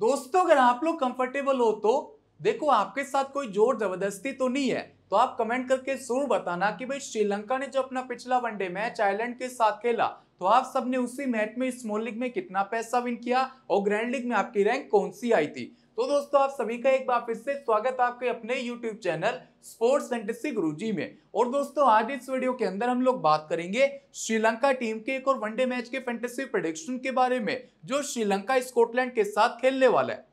दोस्तों अगर आप लोग कंफर्टेबल हो तो देखो आपके साथ कोई जोर जबरदस्ती तो नहीं है तो आप कमेंट करके जरूर बताना कि भाई श्रीलंका ने जो अपना पिछला वनडे मैच आयरलैंड के साथ खेला तो आप सबने उसी मैच में स्मॉल लीग में कितना पैसा विन किया और ग्रैंड लीग में आपकी रैंक कौन सी आई थी तो दोस्तों आप सभी का एक बार फिर से स्वागत आपके अपने YouTube चैनल स्पोर्ट्स सेंटिस्टिक गुरुजी में और दोस्तों आज इस वीडियो के अंदर हम लोग बात करेंगे श्रीलंका टीम के एक और वनडे मैच के फेंटेसी प्रोडिक्शन के बारे में जो श्रीलंका स्कॉटलैंड के साथ खेलने वाला है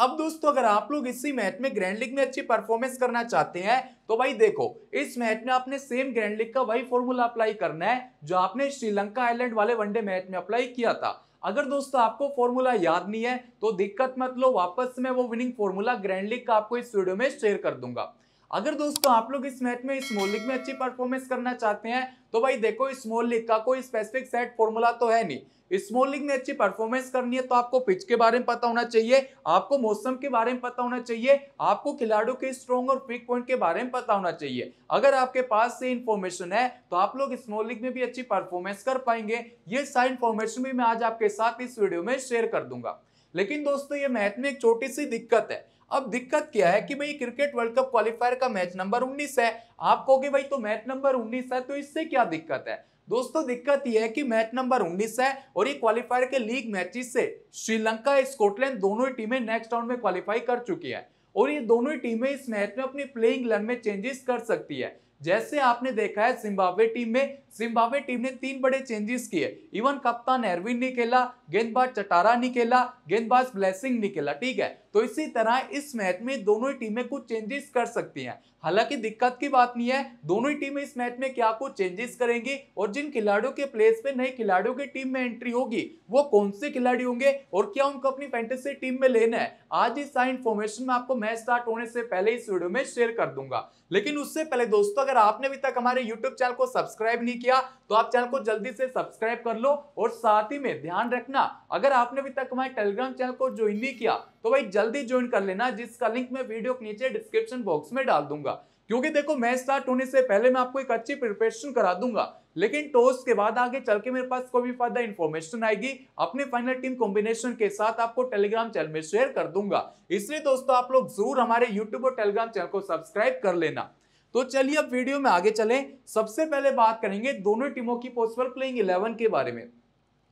अब दोस्तों अगर आप लोग इसी मैच में ग्रैंड लीग में अच्छी परफॉर्मेंस करना चाहते हैं तो भाई देखो इस मैच में आपने सेम ग्रैंड लीग का वही फॉर्मूला अप्लाई करना है जो आपने श्रीलंका आइलैंड वाले वनडे मैच में अप्लाई किया था अगर दोस्तों आपको फॉर्मूला याद नहीं है तो दिक्कत मत लो वापस में वो विनिंग फॉर्मूला ग्रैंड लीग का आपको इस वीडियो में शेयर कर दूंगा अगर दोस्तों आप लोग इस मैच में स्मॉल लीग में अच्छी परफॉर्मेंस करना चाहते हैं तो भाई देखो स्मॉल लीग का कोई स्पेसिफिक सेट फॉर्मूला तो है नहीं स्मॉल लीग में अच्छी परफॉर्मेंस करनी है तो आपको पिच के बारे में पता होना चाहिए आपको मौसम के बारे में पता होना चाहिए आपको खिलाड़ियों के स्ट्रॉन्ग और वीक पॉइंट के बारे में पता होना चाहिए अगर आपके पास से इन्फॉर्मेशन है तो आप लोग स्मॉल लीग में भी अच्छी परफॉर्मेंस कर पाएंगे ये सारी इन्फॉर्मेशन भी मैं आज आपके साथ इस वीडियो में शेयर कर दूंगा लेकिन दोस्तों ये मैथ में एक छोटी सी दिक्कत है अब दिक्कत क्या है कि भाई क्रिकेट वर्ल्ड कप क्वालिफायर का मैच नंबर 19 है आप कहोगे भाई तो मैच नंबर 19 है तो इससे क्या दिक्कत है दोस्तों दिक्कत यह है कि मैच नंबर 19 है और ये क्वालिफायर के लीग मैचेस से श्रीलंका स्कॉटलैंड दोनों ही टीमें नेक्स्ट राउंड में क्वालिफाई कर चुकी है और ये दोनों ही टीमें इस मैच में अपनी प्लेइंग लन में चेंजेस कर सकती है जैसे आपने देखा है जिम्बाब्वे टीम में जिम्बाब्वे टीम ने तीन बड़े चेंजेस किए इवन कप्तान एरविन ने खेला गेंदबाज चटारा ने खेला गेंदबाज ब्लेसिंग ने खेला ठीक है तो इसी तरह इस मैच में दोनों ही टीमें कुछ चेंजेस कर सकती हैं हालांकि दिक्कत की बात नहीं है दोनों ही टीमें इस मैच में क्या कुछ चेंजेस करेंगी और जिन खिलाड़ियों के प्लेस पे नए खिलाड़ियों की टीम में एंट्री होगी वो कौन से खिलाड़ी होंगे और क्या उनको अपनी फैंटेसी टीम में लेना है आज इस सारी इन्फॉर्मेशन में आपको मैच स्टार्ट होने से पहले इस वीडियो में शेयर कर दूंगा लेकिन उससे पहले दोस्तों अगर आपने अभी तक हमारे यूट्यूब चैनल को सब्सक्राइब नहीं किया तो आप चैनल को जल्दी से सब्सक्राइब कर लो और साथ ही में ध्यान रखना अगर आपने अभी तक हमारे टेलीग्राम चैनल को ज्वाइन नहीं किया तो भाई जल्दी ज्वाइन कर लेना जिसका लिंक मैं वीडियो के नीचे डिस्क्रिप्शन बॉक्स में डाल दूंगा क्योंकि देखो मैच स्टार्ट होने से पहले मैं आपको एक अच्छी प्रिपरेशन करा दूंगा लेकिन टॉस के बाद आगे चल के मेरे पास कोई भी फायदा इन्फॉर्मेशन आएगी अपने फाइनल टीम कॉम्बिनेशन के साथ आपको टेलीग्राम चैनल में शेयर कर दूंगा इसलिए दोस्तों आप लोग जरूर हमारे यूट्यूब और टेलीग्राम चैनल को सब्सक्राइब कर लेना तो चलिए अब वीडियो में आगे चलें सबसे पहले बात करेंगे दोनों टीमों की पॉसिबल प्लेइंग इलेवन के बारे में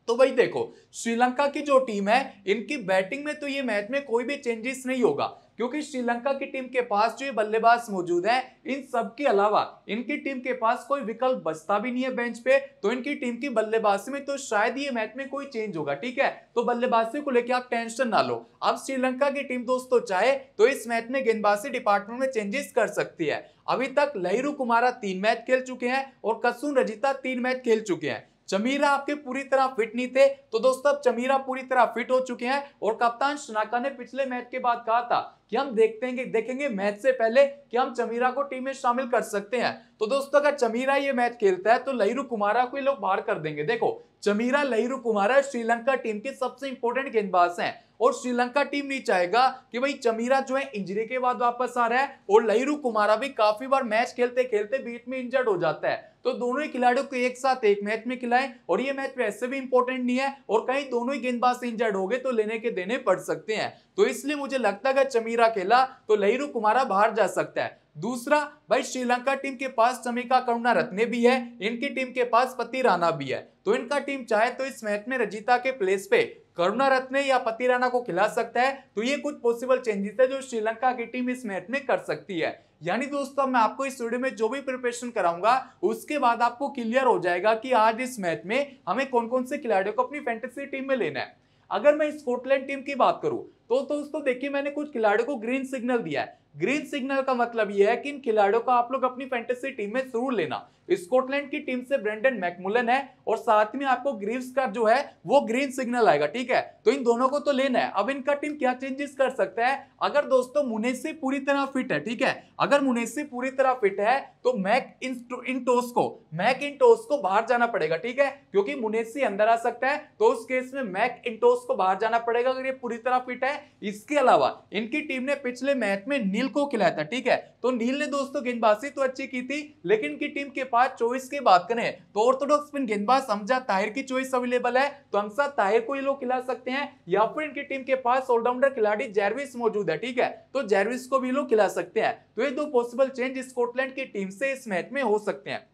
तो भाई देखो श्रीलंका की जो टीम है इनकी बैटिंग में तो ये मैच में कोई भी चेंजेस नहीं होगा क्योंकि श्रीलंका की टीम के पास जो ये बल्लेबाज मौजूद है इन सब के अलावा इनकी टीम के पास कोई विकल्प बचता भी नहीं है बेंच पे तो इनकी टीम की बल्लेबाजी में तो शायद ये मैच में कोई चेंज होगा ठीक है तो बल्लेबाजी को लेकर आप टेंशन ना लो अब श्रीलंका की टीम दोस्तों चाहे तो इस मैच में गेंदबाजी डिपार्टमेंट में चेंजेस कर सकती है अभी तक लहरू कुमारा तीन मैच खेल चुके हैं और कसून रजिता तीन मैच खेल चुके हैं चमीरा आपके पूरी तरह फिट नहीं थे तो दोस्तों अब चमीरा पूरी तरह फिट हो चुके हैं और कप्तान शनाका ने पिछले मैच के बाद कहा था कि हम देखते हैं देखेंगे मैच से पहले कि हम चमीरा को टीम में शामिल कर सकते हैं तो दोस्तों अगर चमीरा ये मैच खेलता है तो लहरू कुमारा को ये लोग बाहर कर देंगे देखो चमीरा लहरू कुमारा श्रीलंका टीम के सबसे इंपोर्टेंट गेंदबाज हैं और श्रीलंका टीम नहीं चाहेगा कि भाई चमीरा जो है इंजरी के बाद वापस आ रहा है और लहरू कुमारा भी काफी बार मैच खेलते खेलते बीच में इंजर्ड हो जाता है तो दोनों ही खिलाड़ियों को एक साथ एक मैच में खिलाएं और ये मैच वैसे भी इंपॉर्टेंट नहीं है और कहीं दोनों ही गेंदबाज से इंजर्ड हो गए तो लेने के देने पड़ सकते हैं तो इसलिए मुझे लगता है चमीरा खेला तो लहरू कुमारा बाहर जा सकता है दूसरा भाई श्रीलंका टीम के पास समीका करुणा रत्ने भी है इनकी टीम के पास पति राणा भी है तो इनका टीम चाहे तो इस मैच में रजिता के प्लेस पे करुणा रत्ने या पति राणा को खिला सकता है तो ये कुछ पॉसिबल चेंजेस है जो श्रीलंका की टीम इस मैच में कर सकती है यानी दोस्तों मैं आपको इस वीडियो में जो भी प्रिपरेशन कराऊंगा उसके बाद आपको क्लियर हो जाएगा कि आज इस मैच में हमें कौन कौन से खिलाड़ियों को अपनी फैंटेसी टीम में लेना है अगर मैं स्कॉटलैंड टीम की बात करूं तो दोस्तों देखिए मैंने कुछ खिलाड़ियों को ग्रीन सिग्नल दिया है ग्रीन सिग्नल का मतलब यह है कि इन खिलाड़ियों को आप लोग अपनी फैंटेसी टीम में जरूर लेना स्कॉटलैंड की टीम से ब्रेंडन मैकमुलन है और साथ में आपको ग्रीव्स का जो है वो ग्रीन सिग्नल आएगा ठीक है तो इन दोनों को तो लेना है अब इनका टीम क्या चेंजेस कर सकता है अगर दोस्तों मुनेसी पूरी तरह फिट है ठीक है अगर मुनेसी पूरी तरह फिट है तो मैक इन इन टोस को मैक इन टोस को बाहर जाना पड़ेगा ठीक है क्योंकि मुनेसी अंदर आ सकता है तो उस केस में मैक इन टोस को बाहर जाना पड़ेगा अगर ये पूरी तरह फिट है इसके अलावा इनकी टीम ने पिछले मैच में नील को खिलाया था ठीक है तो नील ने दोस्तों गेंदबाजी तो अच्छी की थी लेकिन की टीम के पास पास चॉइस की बात करें तो ऑर्थोडॉक्स स्पिन गेंदबाज समझा ताहिर की चॉइस अवेलेबल है तो हमजा ताहिर को ये लोग खिला सकते हैं या फिर इनकी टीम के पास ऑलराउंडर खिलाड़ी जैरविस मौजूद है ठीक है तो जैरविस को भी लोग खिला सकते हैं तो ये दो पॉसिबल चेंज स्कॉटलैंड की टीम से इस मैच में हो सकते हैं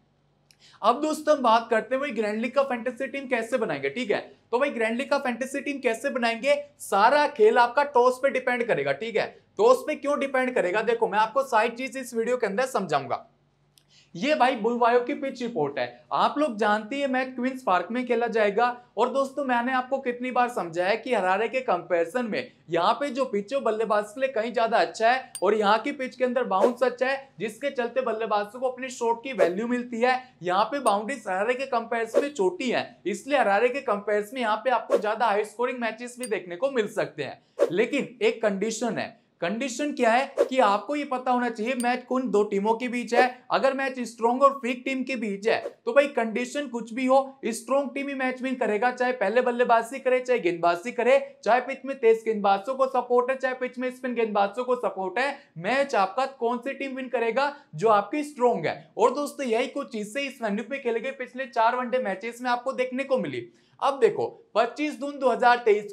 अब दोस्तों हम बात करते हैं ग्रैंड लीग का फैंटेसी टीम कैसे बनाएंगे ठीक है तो भाई ग्रैंड लीग का फैंटेसी टीम कैसे बनाएंगे सारा खेल आपका टॉस पे डिपेंड करेगा ठीक है टॉस पे क्यों डिपेंड करेगा देखो मैं आपको सारी चीज इस वीडियो के अंदर समझाऊंगा ये भाई बुलवायो की पिच रिपोर्ट है आप लोग जानती है मैच क्वींस पार्क में खेला जाएगा और दोस्तों मैंने आपको कितनी बार समझाया कि हरारे के कंपेरिजन में यहाँ पे जो पिच है बल्लेबाज के लिए कहीं ज्यादा अच्छा है और यहाँ की पिच के अंदर बाउंस अच्छा है जिसके चलते बल्लेबाजों को अपने शॉट की वैल्यू मिलती है यहाँ पे बाउंड्रीज हरारे के कंपेरिजन में छोटी है इसलिए हरारे के कंपेरिजन में यहाँ पे आपको ज्यादा हाई स्कोरिंग मैचेस भी देखने को मिल सकते हैं लेकिन एक कंडीशन है कंडीशन क्या है कि आपको ये पता होना चाहिए मैच कौन दो टीमों के बीच है अगर मैच स्ट्रॉन्ग और वीक टीम के बीच है तो भाई कंडीशन कुछ भी हो स्ट्रॉन्ग टीम ही मैच विन करेगा चाहे पहले बल्लेबाजी करे चाहे गेंदबाजी करे चाहे पिच में तेज गेंदबाजों को सपोर्ट है चाहे पिच में स्पिन गेंदबाजों को सपोर्ट है मैच आपका कौन सी टीम विन करेगा जो आपकी स्ट्रॉन्ग है और दोस्तों यही कुछ चीज से इस वेन्यू पे खेले गए पिछले चार वनडे मैचेस में आपको देखने को मिली अब देखो पच्चीस जून दो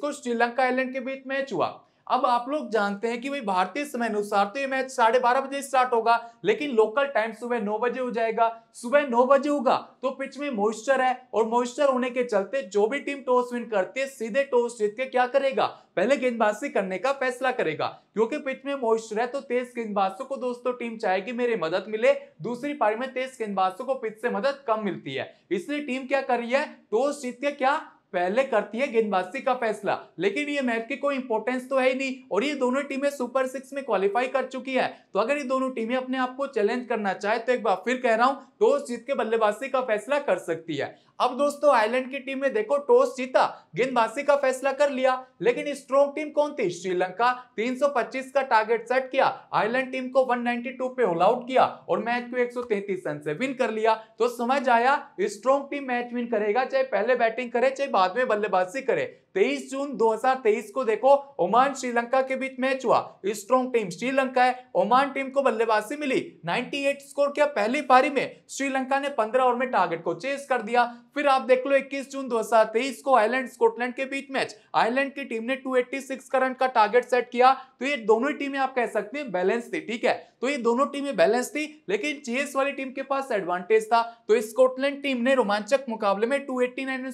को श्रीलंका आयलैंड के बीच मैच हुआ अब आप लोग जानते हैं कि भाई भारतीय समय अनुसार तो ये मैच साढ़े बारह बजे स्टार्ट होगा लेकिन लोकल टाइम सुबह नौ बजे हो जाएगा सुबह नौ बजे होगा तो पिच में मॉइस्चर है और मॉइस्चर होने के चलते जो भी टीम टॉस विन करती है सीधे टॉस जीत के क्या करेगा पहले गेंदबाजी करने का फैसला करेगा क्योंकि पिच में मॉइस्चर है तो तेज गेंदबाजों को दोस्तों टीम चाहेगी मेरे मदद मिले दूसरी पारी में तेज गेंदबाजों को पिच से मदद कम मिलती है इसलिए टीम क्या कर रही है टॉस जीत के क्या पहले करती है गेंदबाजी का फैसला लेकिन ये मैच की कोई इंपोर्टेंस तो है ही नहीं और ये दोनों टीमें सुपर सिक्स में क्वालिफाई कर चुकी है तो अगर ये दोनों टीमें अपने आप को चैलेंज करना चाहे तो एक बार फिर कह रहा हूं टॉस जीत के बल्लेबाजी का फैसला कर सकती है अब दोस्तों आयरलैंड की टीम ने देखो टॉस जीता गेंदबाजी का फैसला कर लिया लेकिन स्ट्रॉन्ग टीम कौन थी श्रीलंका 325 का टारगेट सेट किया आयरलैंड टीम को 192 पे होल आउट किया और मैच को 133 रन से विन कर लिया तो समझ आया स्ट्रॉन्ग टीम मैच विन करेगा चाहे पहले बैटिंग करे चाहे बाद में बल्लेबाजी करे 23 जून 2023 को देखो ओमान श्रीलंका के बीच मैच हुआ स्ट्रॉन्ग टीम श्रीलंका है ओमान टीम को बल्लेबाजी मिली 98 स्कोर किया पहली पारी में श्रीलंका ने 15 ओवर में टारगेट को चेस कर दिया फिर आप देख लो 21 जून 2023 को आयरलैंड स्कॉटलैंड के बीच मैच आयरलैंड की टीम ने 286 का रन का टारगेट सेट किया तो ये दोनों टीमें आप कह सकते हैं बैलेंस थी ठीक है तो ये दोनों टीमें बैलेंस थी लेकिन चेस वाली टीम के पास एडवांटेज था तो स्कॉटलैंड टीम ने रोमांचक मुकाबले में टू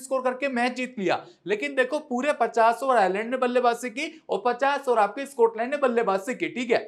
स्कोर करके मैच जीत लिया लेकिन देखो पूरे पचास ओवर आयरलैंड ने बल्लेबाजी की और पचास ओवर आपके स्कॉटलैंड ने बल्लेबाजी की ठीक है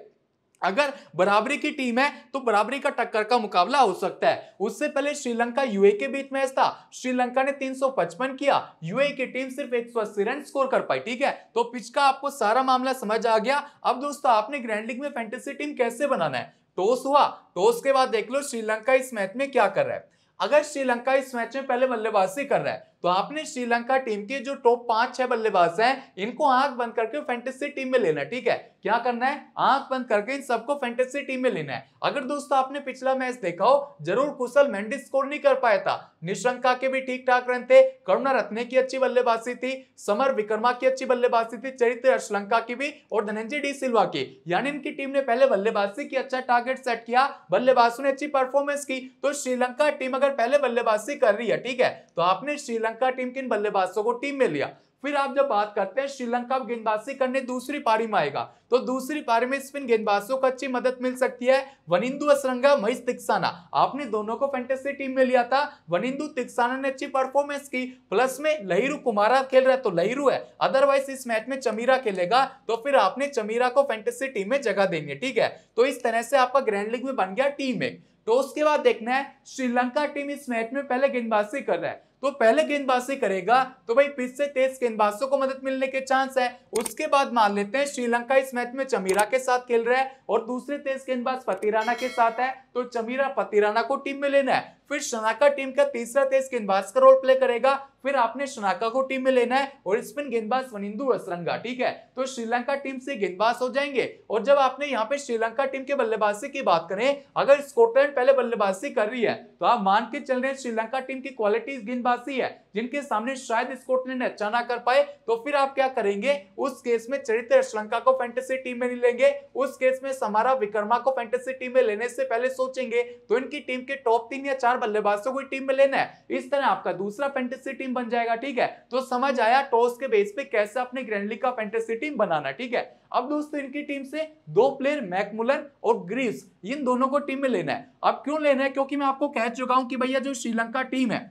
अगर बराबरी की टीम है तो बराबरी का टक्कर का मुकाबला हो सकता है उससे पहले श्रीलंका यूए के बीच मैच था श्रीलंका ने 355 किया यूए की टीम सिर्फ एक रन स्कोर कर पाई ठीक है तो पिच का आपको सारा मामला समझ आ गया अब दोस्तों आपने ग्रैंड लीग में फैंटेसी टीम कैसे बनाना है टॉस हुआ टॉस के बाद देख लो श्रीलंका इस मैच में क्या कर रहा है अगर श्रीलंका इस मैच में पहले बल्लेबाजी कर रहा है तो आपने श्रीलंका टीम के जो टॉप पांच छह बल्लेबाज हैं इनको आंख बंद करके फैंटेसी टीम में लेना ठीक है क्या करना है आंख बंद करके इन सबको फैंटेसी टीम में लेना है अगर दोस्तों आपने पिछला मैच देखा हो जरूर कुशल मेंडिस स्कोर नहीं कर पाया था निशंका के भी ठीक ठाक रन थे करुणा रत्ने की अच्छी बल्लेबाजी थी समर विक्रमा की अच्छी बल्लेबाजी थी चरित्र श्रीलंका की भी और धनंजय डी सिल्वा की यानी इनकी टीम ने पहले बल्लेबाजी की अच्छा टारगेट सेट किया बल्लेबाजों ने अच्छी परफॉर्मेंस की तो श्रीलंका टीम अगर पहले बल्लेबाजी कर रही है ठीक है तो आपने श्रीलंका श्रीलंका टीम किन बल्लेबाजों को टीम में लिया फिर आप जब बात करते हैं श्रीलंका गेंदबाजी करने दूसरी पारी में आएगा तो दूसरी पारी में स्पिन गेंदबाजों को अच्छी मदद मिल सकती है वनिंदु असरंगा महेश तिक्साना आपने दोनों को फैंटेसी टीम में लिया था वनिंदु तिक्साना ने अच्छी परफॉर्मेंस की प्लस में लहिरू कुमारा खेल रहा है तो लहिरू है अदरवाइज इस मैच में चमीरा खेलेगा तो फिर आपने चमीरा को फेंटेसी टीम में जगह देनी है ठीक है तो इस तरह से आपका ग्रैंड लीग में बन गया टीम में तो उसके बाद देखना है श्रीलंका टीम इस मैच में पहले गेंदबाजी कर रहा है तो पहले गेंदबाजी करेगा तो भाई पिच से तेज गेंदबाजों को मदद मिलने के चांस है उसके बाद मान लेते हैं श्रीलंका इस मैच में चमीरा के साथ खेल रहा है और दूसरे तेज गेंदबाज फतेराना के साथ है तो चमीरा फतेराना को टीम में लेना है फिर शनाका टीम का तीसरा तेज गेंदबाज का रोल प्ले करेगा फिर आपने शनाका को टीम में लेना है और स्पिन गेंदबाज वनिंदु असरंगा ठीक है तो श्रीलंका टीम से गेंदबाज हो जाएंगे और जब आपने यहाँ पे श्रीलंका टीम के बल्लेबाजी की बात करें अगर स्कॉटलैंड पहले बल्लेबाजी कर रही है तो आप मान के चल रहे हैं श्रीलंका टीम की क्वालिटी गेंदबाज भाषी है जिनके सामने शायद स्कॉटलैंड अच्छा ना कर पाए तो फिर आप क्या करेंगे उस केस में चरित्र श्रृंखला को फैंटेसी टीम में नहीं लेंगे उस केस में समारा विक्रमा को फैंटेसी टीम में लेने से पहले सोचेंगे तो इनकी टीम के टॉप तीन या चार बल्लेबाजों को टीम में लेना है इस तरह आपका दूसरा फैंटेसी टीम बन जाएगा ठीक है तो समझ आया टॉस के बेस पे कैसे अपने ग्रैंडली का फैंटेसी टीम बनाना ठीक है अब दोस्तों इनकी टीम से दो प्लेयर मैकमुलन और ग्रीस इन दोनों को टीम में लेना है अब क्यों लेना है क्योंकि मैं आपको कह चुका हूं कि भैया जो श्रीलंका टीम है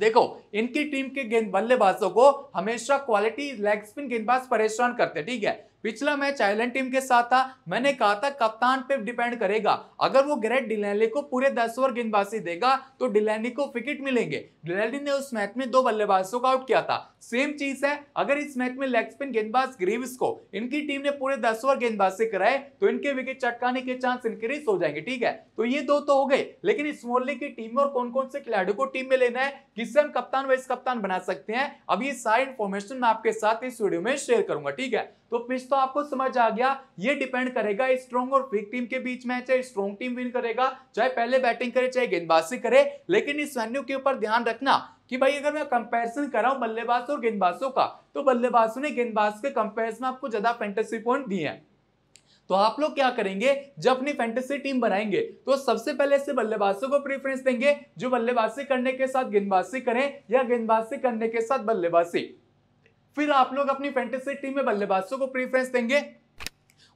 देखो इनकी टीम के गेंद बल्लेबाजों को हमेशा क्वालिटी लेग स्पिन गेंदबाज परेशान करते हैं ठीक है पिछला मैच आयरलैंड टीम के साथ था मैंने कहा था कप्तान पे डिपेंड करेगा अगर वो ग्रेट डिलैली को पूरे दस ओवर गेंदबाजी देगा तो डिलैनी को विकेट मिलेंगे डिलैली ने उस मैच में दो बल्लेबाजों को आउट किया था सेम चीज है अगर इस मैच में लेग स्पिन गेंदबाज ग्रीव्स को इनकी टीम ने पूरे दस ओवर गेंदबाजी कराए तो इनके विकेट चटकाने के चांस इंक्रीज हो जाएंगे ठीक है तो ये दो तो हो गए लेकिन इस मोर्ले की टीम में और कौन कौन से खिलाड़ियों को टीम में लेना है किससे हम कप्तान वाइस कप्तान बना सकते हैं अब ये सारी इन्फॉर्मेशन मैं आपके साथ इस वीडियो में शेयर करूंगा ठीक है तो पिच तो आपको समझ आ गया ये डिपेंड करेगा स्ट्रॉन्ग और वीक टीम के बीच मैच है स्ट्रॉन्ग टीम विन करेगा चाहे पहले बैटिंग करे चाहे गेंदबाजी करे लेकिन इस वेन्यू के ऊपर ध्यान रखना कि भाई अगर मैं कंपैरिजन कराऊं बल्लेबाज और गेंदबाजों का तो बल्लेबाजों ने गेंदबाज के कंपैरिजन में आपको ज्यादा फैंटेसी पॉइंट दिए हैं तो आप लोग क्या करेंगे जब अपनी फैंटेसी टीम बनाएंगे तो सबसे पहले से बल्लेबाजों को प्रेफरेंस देंगे जो बल्लेबाजी करने के साथ गेंदबाजी करें या गेंदबाजी करने के साथ बल्लेबाजी फिर आप लोग अपनी फैंटेसी टीम में बल्लेबाजों को प्रीफरेंस देंगे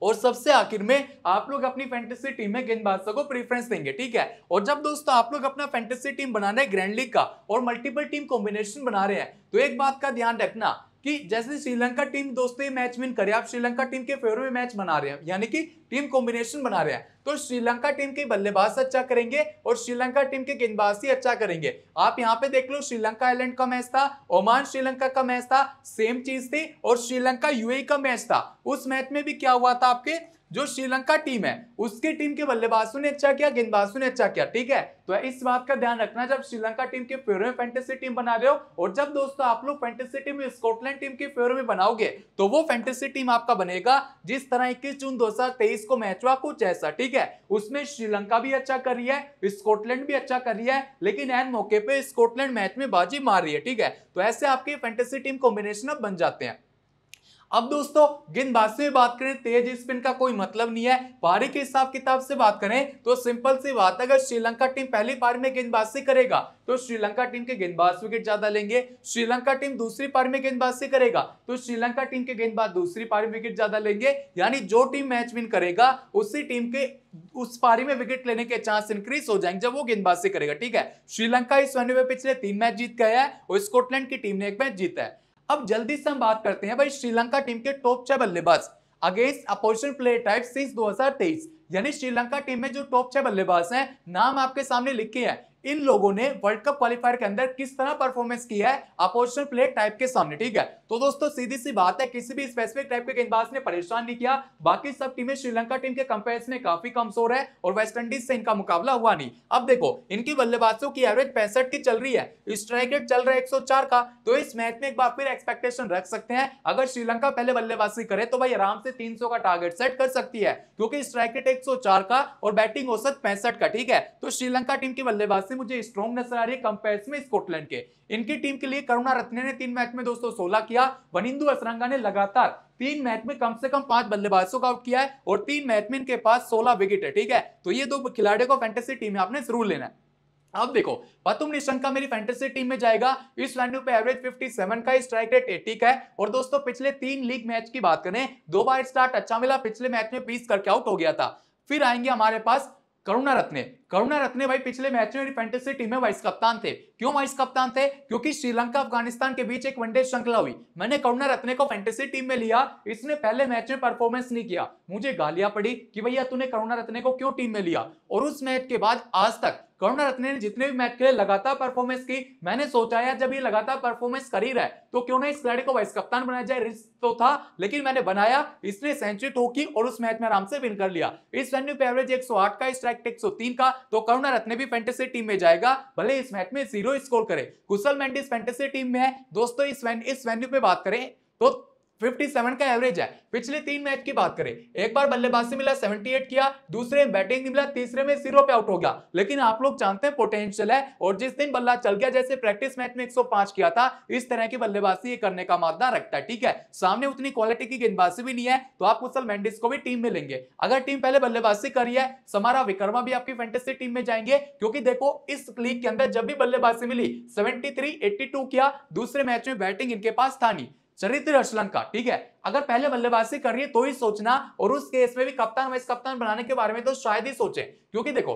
और सबसे आखिर में आप लोग अपनी फैंटेसी टीम में गेंदबाजों को प्रीफरेंस देंगे ठीक है और जब दोस्तों आप लोग अपना फैंटेसी टीम बना रहे हैं ग्रैंड लीग का और मल्टीपल टीम कॉम्बिनेशन बना रहे हैं तो एक बात का ध्यान रखना कि जैसे श्रीलंका टीम दोस्तों ये मैच विन करे आप श्रीलंका टीम के फेवर में मैच बना रहे हैं यानी कि टीम कॉम्बिनेशन बना रहे हैं तो श्रीलंका टीम के बल्लेबाज अच्छा करेंगे और श्रीलंका टीम के गेंदबाज ही अच्छा करेंगे आप यहाँ पे देख लो श्रीलंका आयलैंड का मैच था ओमान श्रीलंका का मैच था सेम चीज थी और श्रीलंका यूए का मैच था उस मैच में भी क्या हुआ था आपके जो श्रीलंका टीम है उसकी टीम के बल्लेबाजों ने अच्छा किया गेंदबाजों ने अच्छा किया ठीक है तो इस बात का ध्यान रखना जब श्रीलंका टीम के फेवर में फैंटेसी टीम बना रहे हो और जब दोस्तों आप लोग फैंटेसी टीम स्कॉटलैंड टीम के फेवर में बनाओगे तो वो फैंटेसी टीम आपका बनेगा जिस तरह इक्कीस जून दो को मैच हुआ कुछ ऐसा ठीक है उसमें श्रीलंका भी अच्छा कर रही है स्कॉटलैंड भी अच्छा कर रही है लेकिन एन मौके पर स्कॉटलैंड मैच में बाजी मार रही है ठीक है तो ऐसे आपकी फैंटेसी टीम कॉम्बिनेशन अब बन जाते हैं अब दोस्तों गेंदबाजी में बात करें तेज स्पिन का कोई मतलब नहीं है पारी के हिसाब किताब से बात करें तो सिंपल सी बात अगर श्रीलंका टीम पहली पारी में गेंदबाजी करेगा तो श्रीलंका टीम के गेंदबाज विकेट ज्यादा लेंगे श्रीलंका टीम दूसरी पारी में गेंदबाजी करेगा तो श्रीलंका टीम के गेंदबाज दूसरी पारी में विकेट ज्यादा लेंगे यानी जो टीम मैच विन करेगा उसी टीम के उस पारी में विकेट लेने के चांस इंक्रीज हो जाएंगे जब वो गेंदबाजी करेगा ठीक है श्रीलंका इस वनडे में पिछले तीन मैच जीत गया है और स्कॉटलैंड की टीम ने एक मैच जीता है अब जल्दी से हम बात करते हैं भाई श्रीलंका टीम के टॉप छह बल्लेबाज against opposition player type since 2023 यानी श्रीलंका टीम में जो टॉप छह बल्लेबाज हैं नाम आपके सामने लिखे हैं इन लोगों ने वर्ल्ड कप क्वालिफायर के अंदर किस तरह परफॉर्मेंस किया है अपोजिशन प्लेयर टाइप के सामने ठीक है तो दोस्तों सीधी सी बात है किसी भी स्पेसिफिक टाइप के गेंदबाज ने परेशान नहीं किया बाकी सब टीमें श्रीलंका टीम के कंपेरिजन में काफी कमजोर है और वेस्ट इंडीज से इनका मुकाबला हुआ नहीं अब देखो इनकी बल्लेबाजों की एवरेज पैंसठ की चल रही है स्ट्राइक रेट चल रहा है एक का तो इस मैच में एक बार फिर एक्सपेक्टेशन रख सकते हैं अगर श्रीलंका पहले बल्लेबाजी करे तो भाई आराम से तीन का टारगेट सेट कर सकती है क्योंकि स्ट्राइक रेट एक का और बैटिंग औसत पैंसठ का ठीक है तो श्रीलंका टीम की बल्लेबाजी मुझे स्ट्रॉन्ग नजर आ रही है कंपेयर में स्कॉटलैंड के इनकी टीम के लिए करुणा रत्ने ने तीन मैच में दोस्तों सोलह किया वनिंदु असरंगा ने लगातार तीन मैच में कम से कम पांच बल्लेबाजों का आउट किया है और तीन मैच में इनके पास सोलह विकेट है ठीक है तो ये दो खिलाड़ियों को फैंटेसी टीम में आपने जरूर लेना है अब देखो पतुम निशंक का मेरी फैंटेसी टीम में जाएगा इस वेन्यू पे एवरेज 57 का स्ट्राइक रेट 80 का है और दोस्तों पिछले तीन लीग मैच की बात करें दो बार स्टार्ट अच्छा मिला पिछले मैच में 20 करके आउट हो गया था फिर आएंगे हमारे पास करुणा रत्ने करुणा रत्ने भाई पिछले मैच में फैंटेसी टीम में वाइस कप्तान थे क्यों वाइस कप्तान थे क्योंकि श्रीलंका अफगानिस्तान के बीच एक वनडे श्रृंखला हुई मैंने करुणा रत्ने को फैंटेसी टीम में लिया इसने पहले मैच में परफॉर्मेंस नहीं किया मुझे गालियां पड़ी कि भैया तूने करुणा रत्ने को क्यों टीम में लिया और उस मैच के बाद आज तक करुणा रत्न ने जितने भी मैच के लिए लगातार परफॉर्मेंस की मैंने सोचा यार जब ये लगातार परफॉर्मेंस कर ही रहा है तो क्यों ना इस खिलाड़ी को वाइस कप्तान बनाया जाए रिस्क तो था लेकिन मैंने बनाया इसने सेंचुरी ठोकी और उस मैच में आराम से विन कर लिया इस वेन्यू पे एवरेज 108 का स्ट्राइक एक सौ का तो करुणा रत्न भी फैंटेसी टीम में जाएगा भले इस मैच में जीरो स्कोर करे कुशल मेंडिस फैंटेसी टीम में है दोस्तों इस वेन्यू पे बात करें तो 57 का एवरेज है पिछले तीन मैच की बात करें एक बार बल्लेबाज से मिला 78 किया दूसरे में बैटिंग नहीं मिला तीसरे में जीरो पे आउट हो गया लेकिन आप लोग जानते हैं पोटेंशियल है और जिस दिन बल्ला चल गया जैसे प्रैक्टिस मैच में 105 किया था इस तरह की बल्लेबाजी ये करने का मादा रखता है ठीक है सामने उतनी क्वालिटी की गेंदबाजी भी नहीं है तो आप कुशल मैंडिस को भी टीम में लेंगे अगर टीम पहले बल्लेबाजी करी है समारा विक्रमा भी आपकी फेंटेसी टीम में जाएंगे क्योंकि देखो इस लीग के अंदर जब भी बल्लेबाजी मिली सेवेंटी थ्री किया दूसरे मैच में बैटिंग इनके पास था नहीं चरित्र श्रृंखला ठीक है अगर पहले बल्लेबाजी कर रही है तो ही सोचना और उस केस में भी कप्तान वाइस कप्तान बनाने के बारे में तो शायद ही सोचे क्योंकि देखो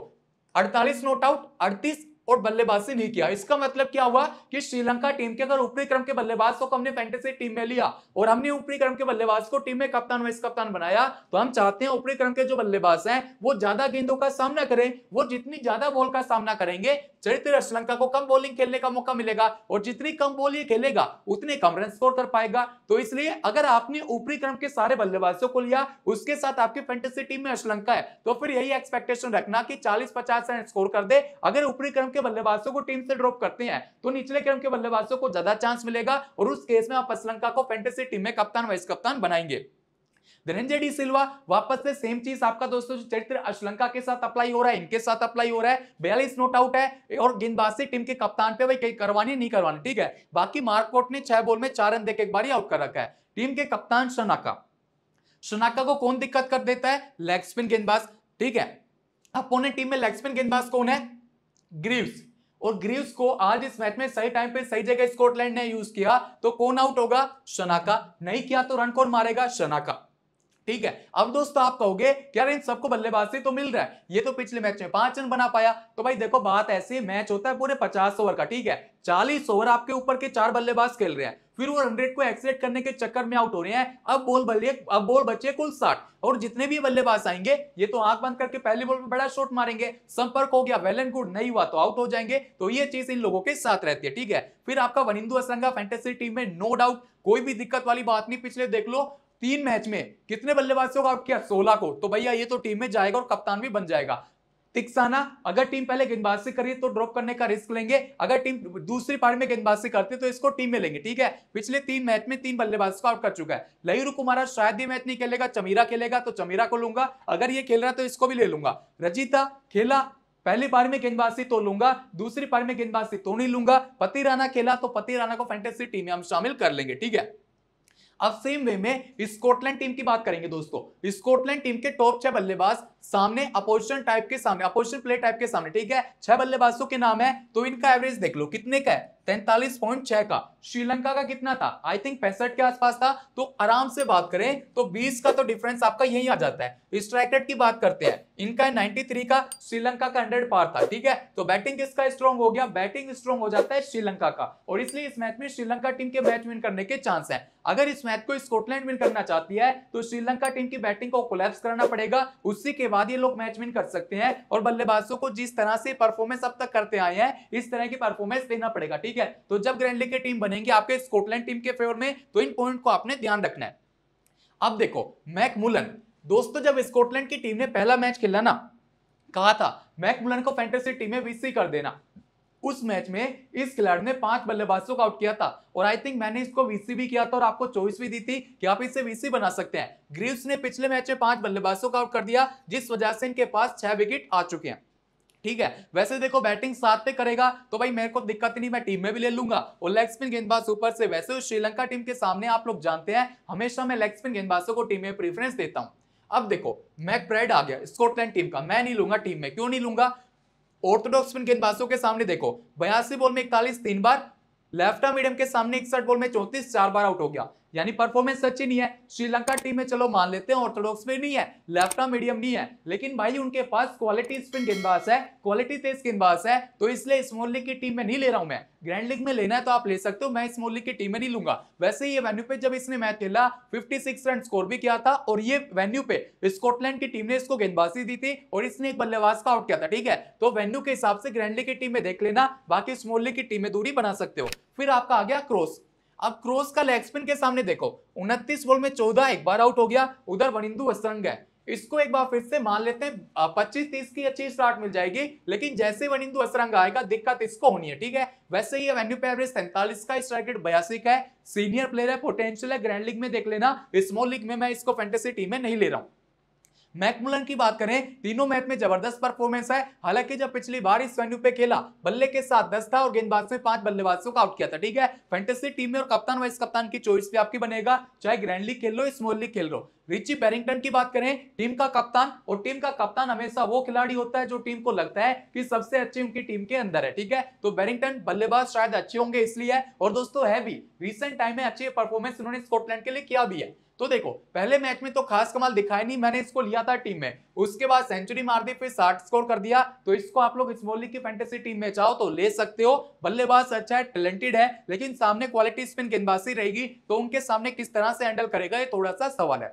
48 नोट आउट 38 और बल्लेबाजी नहीं किया इसका मतलब क्या हुआ कि श्रीलंका टीम के अगर ऊपरी क्रम के बल्लेबाज को तो हमने फैंटेसी टीम में लिया और हमने ऊपरी क्रम के बल्लेबाज को टीम में कप्तान वाइस कप्तान बनाया तो हम चाहते हैं ऊपरी क्रम के जो बल्लेबाज हैं वो ज्यादा गेंदों का सामना करें वो जितनी ज्यादा बॉल का सामना करेंगे चरित्र श्रीलंका को कम बॉलिंग खेलने का मौका मिलेगा और जितनी कम बॉल ये खेलेगा उतने कम रन स्कोर कर पाएगा तो इसलिए अगर आपने ऊपरी क्रम के सारे बल्लेबाजों को लिया उसके साथ आपकी फैंटेसी टीम में श्रीलंका है तो फिर यही एक्सपेक्टेशन रखना कि 40-50 रन स्कोर कर दे अगर ऊपरी क्रम के के बल्लेबाजों को टीम से ड्रॉप करते हैं तो निचले क्रम के बल्लेबाजों को ज्यादा चांस मिलेगा और उस केस में आप श्रीलंका को फेंटेसी टीम में कप्तान वाइस कप्तान बनाएंगे धनंजय डी सिल्वा वापस से सेम चीज आपका दोस्तों चरित्र श्रीलंका के साथ अप्लाई हो रहा है इनके साथ अप्लाई हो रहा है बयालीस नोट आउट है और गेंदबाज से टीम के कप्तान पे भाई कहीं करवानी नहीं करवानी ठीक है बाकी मार्कोट ने छह बॉल में चार रन देकर एक बार आउट कर रखा है टीम के कप्तान शनाका शनाका को कौन दिक्कत कर देता है लेग स्पिन गेंदबाज ठीक है अपोनेंट टीम में लेग स्पिन गेंदबाज कौन है ग्रीव्स और ग्रीव्स को आज इस मैच में सही टाइम पे सही जगह स्कॉटलैंड ने यूज किया तो कौन आउट होगा शनाका नहीं किया तो रन कौन मारेगा शनाका ठीक है अब दोस्तों आप कहोगे यार इन सबको बल्लेबाजी तो मिल रहा है ये तो पिछले मैच में पांच रन बना पाया तो भाई देखो बात ऐसी मैच होता है पूरे पचास ओवर का ठीक है चालीस ओवर आपके ऊपर के चार बल्लेबाज खेल रहे हैं फिर वो हंड्रेड को एक्सेलेट करने के चक्कर में आउट हो रहे हैं अब बोल बल्ले अब बोल बचे कुल साठ और जितने भी बल्लेबाज आएंगे ये तो आंख बंद करके पहले बॉल में बड़ा शॉट मारेंगे संपर्क हो गया वेल एंड गुड नहीं हुआ तो आउट हो जाएंगे तो ये चीज इन लोगों के साथ रहती है ठीक है फिर आपका वनिंदु असंगा फैंटेसी टीम में नो डाउट कोई भी दिक्कत वाली बात नहीं पिछले देख लो तीन मैच में कितने बल्लेबाज से होगा आप क्या सोलह को तो भैया ये तो टीम में जाएगा और कप्तान भी बन जाएगा तिक्साना अगर टीम पहले गेंदबाज से करिए तो ड्रॉप करने का रिस्क लेंगे अगर टीम दूसरी पारी में गेंदबाज से करते तो इसको टीम में लेंगे ठीक है पिछले तीन मैच में तीन बल्लेबाज को आउट कर चुका है लही कुमारा शायद ये मैच नहीं खेलेगा चमीरा खेलेगा तो चमीरा को लूंगा अगर ये खेल रहा तो इसको भी ले लूंगा रजिता खेला पहली पारी में गेंदबाजी तो लूंगा दूसरी पारी में गेंदबाजी तो नहीं लूंगा पति राणा खेला तो पति राणा को फैंटेसी टीम में हम शामिल कर लेंगे ठीक है अब सेम वे में स्कॉटलैंड टीम की बात करेंगे दोस्तों स्कॉटलैंड टीम के टॉप छह बल्लेबाज सामने अपोजिशन टाइप के सामने अपोजिशन प्ले टाइप के सामने ठीक है छह बल्लेबाजों के नाम है तो इनका एवरेज देख लो कितने का है तैंतालीस पॉइंट छह का श्रीलंका का कितना था आई थिंक पैंसठ के आसपास था तो आराम से बात करें तो बीस का तो डिफरेंस आपका यही आ जाता है स्ट्राइकेट की बात करते हैं इनका है थ्री का श्रीलंका का हंड्रेड पार था ठीक है तो बैटिंग किसका स्ट्रॉन्ग हो गया बैटिंग स्ट्रॉन्ग हो जाता है श्रीलंका का और इसलिए इस मैच में श्रीलंका टीम के मैच विन करने के चांस है अगर इस मैच को स्कॉटलैंड विन करना चाहती है तो श्रीलंका टीम की बैटिंग को कोलेप्स करना पड़ेगा उसी के बाद ये लोग मैच विन कर सकते हैं और बल्लेबाजों को जिस तरह से परफॉर्मेंस अब तक करते आए हैं इस तरह की परफॉर्मेंस देना पड़ेगा ठीक है तो जब ग्रैंड लीग की टीम बनेंगे आपके स्कॉटलैंड टीम के फेवर में तो इन पॉइंट को आपने ध्यान रखना है अब देखो मैक मुलन दोस्तों जब स्कॉटलैंड की टीम ने पहला मैच खेला ना कहा था मैक मुलन को फैंटेसी टीम में विसी कर देना उस मैच में इस खिलाड़ी ने पांच बल्लेबाजों को आउट किया था और आई थिंक मैंने इसको वीसी भी किया था और आपको चॉइस भी दी थी कि आप इसे वीसी बना सकते हैं ग्रीव्स ने पिछले मैच में पांच बल्लेबाजों को आउट कर दिया जिस वजह से इनके पास छह विकेट आ चुके हैं ठीक है वैसे देखो बैटिंग साथ पे करेगा तो भाई मेरे को दिक्कत नहीं मैं टीम में भी ले लूंगा और लेग स्पिन गेंदबाज ऊपर से वैसे उस श्रीलंका टीम के सामने आप लोग जानते हैं हमेशा मैं लेग स्पिन गेंदबाजों को टीम में प्रेफरेंस देता हूं अब देखो मैक प्रेड आ गया स्कॉटलैंड टीम का मैं नहीं लूंगा टीम में क्यों नहीं लूंगा ऑर्थोडॉक्स स्पिन गेंदबाजों के सामने देखो बयासी बॉल में इकतालीस तीन बार लेफ्ट आर्म मीडियम के सामने इकसठ बॉल में चौंतीस चार बार आउट हो गया यानी परफॉर्मेंस अच्छी नहीं है श्रीलंका टीम में चलो मान लेते हैं ऑर्थोडॉक्स में नहीं है लेफ्ट मीडियम नहीं है लेकिन भाई उनके पास क्वालिटी स्पिन गेंदबाज है क्वालिटी तेज गेंदबाज है तो इसलिए स्मॉल लीग की टीम में नहीं ले रहा हूं मैं ग्रैंड लीग में लेना है तो आप ले सकते हो मैं स्मॉल लीग की टीम में नहीं लूंगा वैसे ये वेन्यू पे जब इसने मैच खेला सिक्स रन स्कोर भी किया था और ये वेन्यू पे स्कॉटलैंड की टीम ने इसको गेंदबाजी दी थी और इसने एक बल्लेबाज का आउट किया था ठीक है तो वेन्यू के हिसाब से ग्रैंड लीग की टीम में देख लेना बाकी स्मॉल लीग की टीम में दूरी बना सकते हो फिर आपका आ गया क्रॉस अब क्रोस का लेग स्पिन के सामने देखो उनतीस बॉल में चौदह एक बार आउट हो गया उधर वनिंदु वसरंग है इसको एक बार फिर से मान लेते हैं 25 तीस की अच्छी स्टार्ट मिल जाएगी लेकिन जैसे वनिंदु असरंग आएगा दिक्कत इसको होनी है ठीक है वैसे ही वेन्यू पे एवरेज सैंतालीस का स्ट्राइक रेट बयासी का है सीनियर प्लेयर है पोटेंशियल है ग्रैंड लीग में देख लेना स्मॉल लीग में मैं इसको फेंटेसी टीम में नहीं ले रहा हूं मैकमुलन की बात करें तीनों मैच में जबरदस्त परफॉर्मेंस है हालांकि जब पिछली बार इस वेन्यू पे खेला बल्ले के साथ दस था और गेंदबाज में पांच बल्लेबाजों को आउट किया था ठीक है फैंटेसी टीम में और कप्तान वाइस कप्तान की चॉइस भी आपकी बनेगा चाहे ग्रैंड लीग खेल लो स्मॉल लीग खेल लो रिची बैरिंगटन की बात करें टीम का कप्तान और टीम का कप्तान हमेशा वो खिलाड़ी होता है जो टीम को लगता है कि सबसे अच्छी उनकी टीम के अंदर है ठीक है तो बैरिंगटन बल्लेबाज शायद अच्छे होंगे इसलिए और दोस्तों है भी रिसेंट टाइम में अच्छी परफॉर्मेंस उन्होंने स्कॉटलैंड के लिए किया भी है तो देखो पहले मैच में तो खास कमाल दिखाई नहीं मैंने इसको लिया था टीम में उसके बाद सेंचुरी मार दी फिर साठ स्कोर कर दिया तो इसको आप लोग स्मॉल की फैंटेसी टीम में चाहो तो ले सकते हो बल्लेबाज अच्छा है टैलेंटेड है लेकिन सामने क्वालिटी स्पिन गेंदबाजी रहेगी तो उनके सामने किस तरह से हैंडल करेगा ये थोड़ा सा सवाल है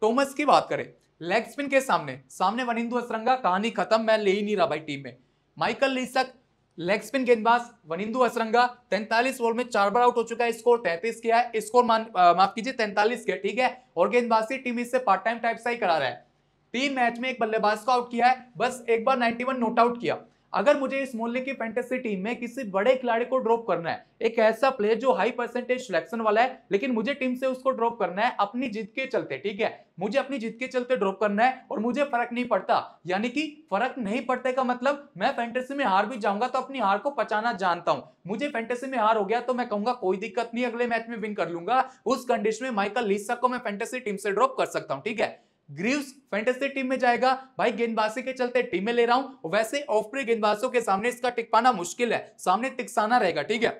टोमस की बात करें लेग स्पिन के सामने सामने वनिंदु असरंगा कहानी खत्म मैं ले ही नहीं रहा भाई टीम में माइकल लीसक लेग स्पिन गेंदबाज वनिंदु असरंगा 43 ओवर में चार बार आउट हो चुका है स्कोर 33 किया है स्कोर माफ कीजिए 43 के ठीक है और गेंदबाजी टीम इससे पार्ट टाइम टाइप सा ही करा रहा है तीन मैच में एक बल्लेबाज को आउट किया है बस एक बार 91 नोट आउट किया अगर मुझे इस मोहल्ले की फैंटेसी टीम में किसी बड़े खिलाड़ी को ड्रॉप करना है एक ऐसा प्लेयर जो हाई परसेंटेज सिलेक्शन वाला है लेकिन मुझे टीम से उसको ड्रॉप करना है अपनी जीत के चलते ठीक है मुझे अपनी जीत के चलते ड्रॉप करना है और मुझे फर्क नहीं पड़ता यानी कि फर्क नहीं पड़ते का मतलब मैं फैंटेसी में हार भी जाऊंगा तो अपनी हार को पचाना जानता हूं मुझे फैंटेसी में हार हो गया तो मैं कहूंगा कोई दिक्कत नहीं अगले मैच में विन कर लूंगा उस कंडीशन में माइकल लीसा को मैं फैंटेसी टीम से ड्रॉप कर सकता हूं ठीक है ग्रीव्स फैंटेसी टीम में जाएगा भाई गेंदबाजी के चलते टीम में ले रहा हूं वैसे ऑफ गेंदबाजों के सामने इसका टिक पाना मुश्किल है सामने टिकसाना रहेगा ठीक है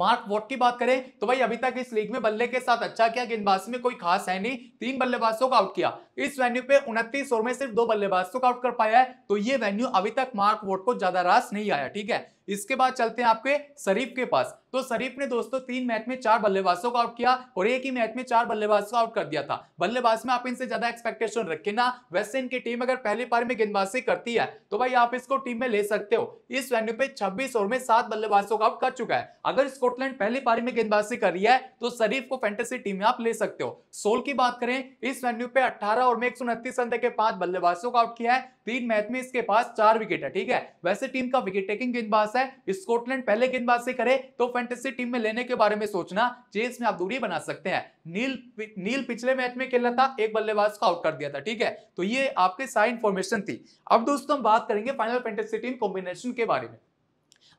मार्क वॉट की बात करें तो भाई अभी तक इस लीग में बल्ले के साथ अच्छा किया गेंदबाजी में कोई खास है नहीं तीन बल्लेबाजों को आउट किया इस वेन्यू पे उनतीस ओवर में सिर्फ दो बल्लेबाजों को आउट कर पाया है तो ये वेन्यू अभी तक मार्क वॉट को ज्यादा रास नहीं आया ठीक है इसके बाद चलते हैं आपके शरीफ के पास तो शरीफ ने दोस्तों तीन मैच में चार बल्लेबाजों को आउट किया और एक ही मैच में चार बल्लेबाज को आउट कर दिया था बल्लेबाज में आप इनसे ज्यादा एक्सपेक्टेशन रखे ना वैसे इनकी टीम अगर पहली पारी में गेंदबाजी करती है तो भाई आप इसको टीम में ले सकते हो इस वेन्यू पे छब्बीस ओवर में सात बल्लेबाजों को आउट कर चुका है अगर स्कॉटलैंड पहली पारी में गेंदबाजी कर रही है तो शरीफ को फैंटेसी टीम में आप ले सकते हो सोल की बात करें इस वेन्यू पे अट्ठारह ओवर में एक रन देकर पांच बल्लेबाजों को आउट किया है तीन मैच में इसके पास चार विकेट है ठीक है वैसे टीम का विकेट टेकिंग गेंदबाज है स्कॉटलैंड पहले गेंदबाज से करे तो फैंटेसी टीम में लेने के बारे में सोचना चेस में आप दूरी बना सकते हैं नील नील पिछले मैच में खेला था एक बल्लेबाज को आउट कर दिया था ठीक है तो ये आपके सारी इंफॉर्मेशन थी अब दोस्तों हम बात करेंगे फाइनल फैंटेसी टीम कॉम्बिनेशन के बारे में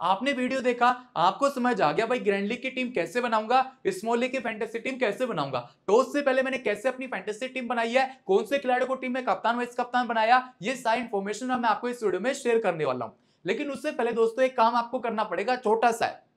आपने वीडियो देखा आपको समझ आ गया भाई ग्रैंड लीग की टीम कैसे बनाऊंगा स्मॉल लीग की फैंटेसी टीम कैसे बनाऊंगा टॉस से पहले मैंने कैसे अपनी फैंटेसी टीम बनाई है कौन से खिलाड़ी को टीम में कप्तान वाइस कप्तान बनाया ये सारी इन्फॉर्मेशन मैं आपको इस वीडियो में शेयर करने वाला हूँ लेकिन उससे पहले दोस्तों एक काम आपको करना पड़ेगा छोटा सा है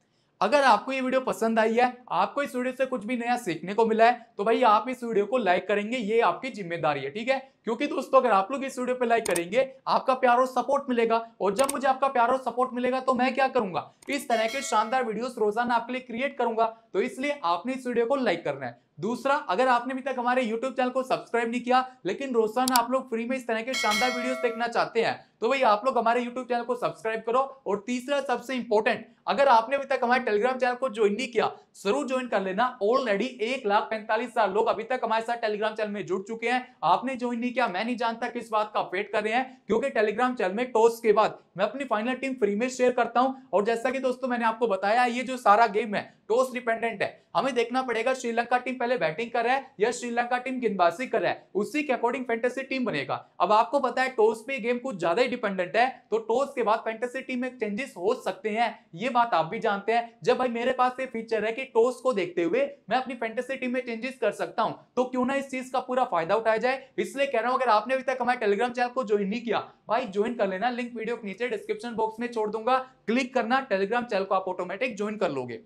अगर आपको ये वीडियो पसंद आई है आपको इस वीडियो से कुछ भी नया सीखने को मिला है तो भाई आप इस वीडियो को लाइक करेंगे ये आपकी जिम्मेदारी है ठीक है क्योंकि दोस्तों अगर आप लोग इस वीडियो पे लाइक करेंगे आपका प्यार और सपोर्ट मिलेगा और जब मुझे आपका प्यार और सपोर्ट मिलेगा तो मैं क्या करूंगा इस तरह के शानदार वीडियो रोजाना आपके लिए क्रिएट करूंगा तो इसलिए आपने इस वीडियो को लाइक करना है दूसरा अगर आपने अभी तक हमारे YouTube चैनल को सब्सक्राइब नहीं किया लेकिन रोजाना आप लोग फ्री में इस तरह के शानदार वीडियोस देखना चाहते हैं तो भाई आप लोग हमारे YouTube चैनल को सब्सक्राइब करो और तीसरा सबसे इंपॉर्टेंट अगर आपने अभी तक हमारे टेलीग्राम चैनल को ज्वाइन नहीं किया जरूर ज्वाइन कर लेना ऑलरेडी एक लाख पैंतालीस हजार लोग अभी तक हमारे साथ टेलीग्राम चैनल में जुड़ चुके हैं आपने ज्वाइन नहीं किया मैं नहीं जानता किस बात का वेट कर रहे हैं क्योंकि टेलीग्राम चैनल में टॉस के बाद मैं अपनी फाइनल टीम फ्री में शेयर करता हूं और जैसा कि दोस्तों मैंने आपको बताया ये जो सारा गेम है टॉस डिपेंडेंट है हमें देखना पड़ेगा श्रीलंका टीम पहले बैटिंग कर रहा है या श्रीलंका टीम गेंदबाजी कर रहा है उसी के अकॉर्डिंग फैंटेसी टीम बनेगा अब आपको पता है टॉस पे गेम कुछ ज्यादा डिपेंडेंट है तो टॉस के बाद फैंटेसी टीम में चेंजेस हो सकते हैं ये बात आप भी जानते हैं जब भाई मेरे पास ये फीचर है कि टॉस को देखते हुए मैं अपनी फैंटेसी टीम में चेंजेस कर सकता हूं तो क्यों ना इस चीज का पूरा फायदा उठाया जाए इसलिए कह रहा हूं अगर आपने अभी तक हमारे टेलीग्राम चैनल को ज्वाइन नहीं किया भाई ज्वाइन कर लेना लिंक वीडियो के नीचे डिस्क्रिप्शन बॉक्स में छोड़ दूंगा क्लिक करना टेलीग्राम चैनल को आप ऑटोमेटिक ज्वाइन कर लोगे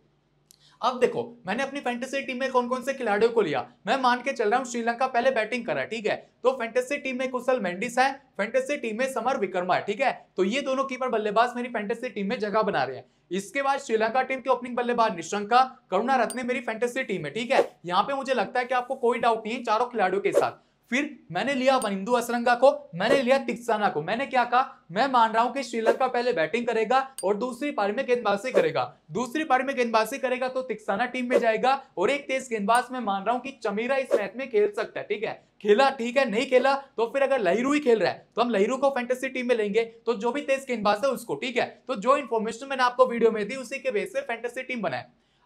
अब देखो मैंने अपनी फैंटेसी टीम में कौन कौन से खिलाड़ियों को लिया मैं मान के चल रहा हूँ श्रीलंका पहले बैटिंग करा ठीक है तो फैंटेसी टीम में कुशल मेंडिस है फैंटेसी टीम में समर विक्रमा है ठीक है तो ये दोनों कीपर बल्लेबाज मेरी फैंटेसी टीम में जगह बना रहे हैं इसके बाद श्रीलंका टीम के ओपनिंग बल्लेबाज निशंका करुणा रत्ने मेरी फैंटेसी टीम है ठीक है यहाँ पे मुझे लगता है कि आपको कोई डाउट नहीं है चारों खिलाड़ियों के साथ फिर मैंने लिया वनिंदु असरंगा को मैंने लिया तिक्साना को मैंने क्या कहा मैं मान रहा हूं कि श्रीलंका पहले बैटिंग करेगा और दूसरी पारी में गेंदबाजी करेगा दूसरी पारी में गेंदबाजी करेगा तो तिक्साना टीम में जाएगा और एक तेज गेंदबाज में मान रहा हूं कि चमीरा इस मैच में खेल सकता है ठीक है खेला ठीक है नहीं खेला तो फिर अगर लहरू ही खेल रहा है तो हम लहरू को फैंटेसी टीम में लेंगे तो जो भी तेज गेंदबाज है उसको ठीक है तो जो इन्फॉर्मेशन मैंने आपको वीडियो में दी उसी के बेस पर फैंटेसी टीम बनाए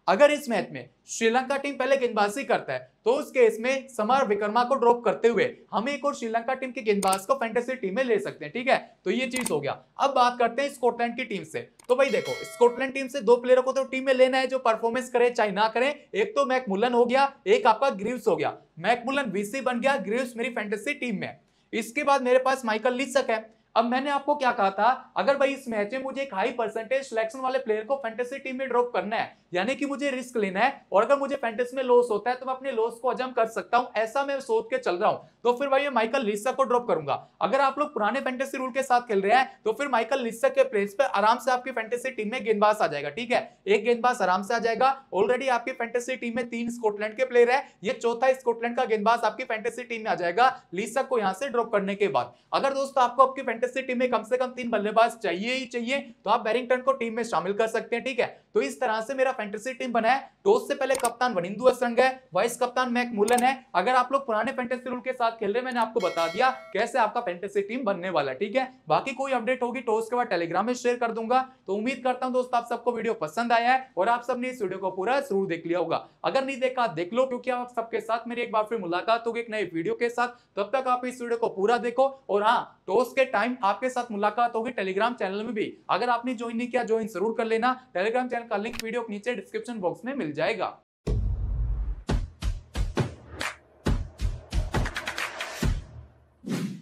अगर इस मैच में श्रीलंका टीम पहले गेंदबाजी करता है तो उस केस में समर विक्रमा को ड्रॉप करते हुए हम एक और श्रीलंका टीम के गेंदबाज को फैंटेसी टीम में ले सकते हैं ठीक है तो ये चीज हो गया अब बात करते हैं स्कॉटलैंड की टीम से तो भाई देखो स्कॉटलैंड टीम से दो प्लेयरों को तो टीम में लेना है जो परफॉर्मेंस करे चाहे ना करें एक तो मैकमुलन हो गया एक आपका ग्रीव्स हो गया मैकमुलन वीसी बन गया ग्रीव्स मेरी फैंटेसी टीम में इसके बाद मेरे पास माइकल लिसक है अब मैंने आपको क्या कहा था अगर भाई इस मैच में मुझे एक हाई परसेंटेज सिलेक्शन वाले प्लेयर को फैंटेसी टीम में ड्रॉप करना है यानी कि मुझे रिस्क लेना है और अगर मुझे फैंटेसी में लॉस होता है तो मैं अपने लॉस को हजम कर सकता हूं ऐसा मैं सोच के चल रहा हूं तो फिर भाई मैं माइकल लिस्सा को ड्रॉप करूंगा अगर आप लोग पुराने फैंटेसी रूल के साथ खेल रहे हैं तो फिर माइकल लिस्सा के प्लेस पर आराम से आपकी फैंटेसी टीम में गेंदबाज आ जाएगा ठीक है एक गेंदबाज आराम से आ जाएगा ऑलरेडी आपकी फैंटेसी टीम में तीन स्कॉटलैंड के प्लेयर है ये चौथा स्कॉटलैंड का गेंदबाज आपकी फैंटेसी टीम में आ जाएगा लिस्सा को यहां से ड्रॉप करने के बाद अगर दोस्तों आपको आपकी फैंटेसी टीम में कम से कम तीन बल्लेबाज चाहिए ही चाहिए तो आप बैरिंगटन को टीम में शामिल कर सकते हैं ठीक है तो इस तरह से मेरा फैंटेसी टीम बना है टॉस से पहले कप्तान वनिंदु असरंग है वाइस कप्तान मैक मुलन है अगर आप लोग पुराने फैंटेसी रूल के साथ खेल रहे मैंने आपको बता दिया कैसे आपका फैंटेसी टीम बनने वाला ठीक है बाकी कोई अपडेट होगी टॉस के बाद टेलीग्राम में शेयर कर दूंगा तो उम्मीद करता हूँ दोस्तों आप सबको वीडियो पसंद आया है और आप सबने इस वीडियो को पूरा जरूर देख लिया होगा अगर नहीं देखा देख लो क्योंकि आप सबके साथ मेरी एक बार फिर मुलाकात होगी एक नए वीडियो के साथ तब तक आप इस वीडियो को पूरा देखो और हाँ टॉस के टाइम आपके साथ मुलाकात होगी टेलीग्राम चैनल में भी अगर आपने ज्वाइन नहीं किया ज्वाइन जरूर कर लेना टेलीग्राम चैनल चैनल का लिंक वीडियो के नीचे डिस्क्रिप्शन बॉक्स में मिल जाएगा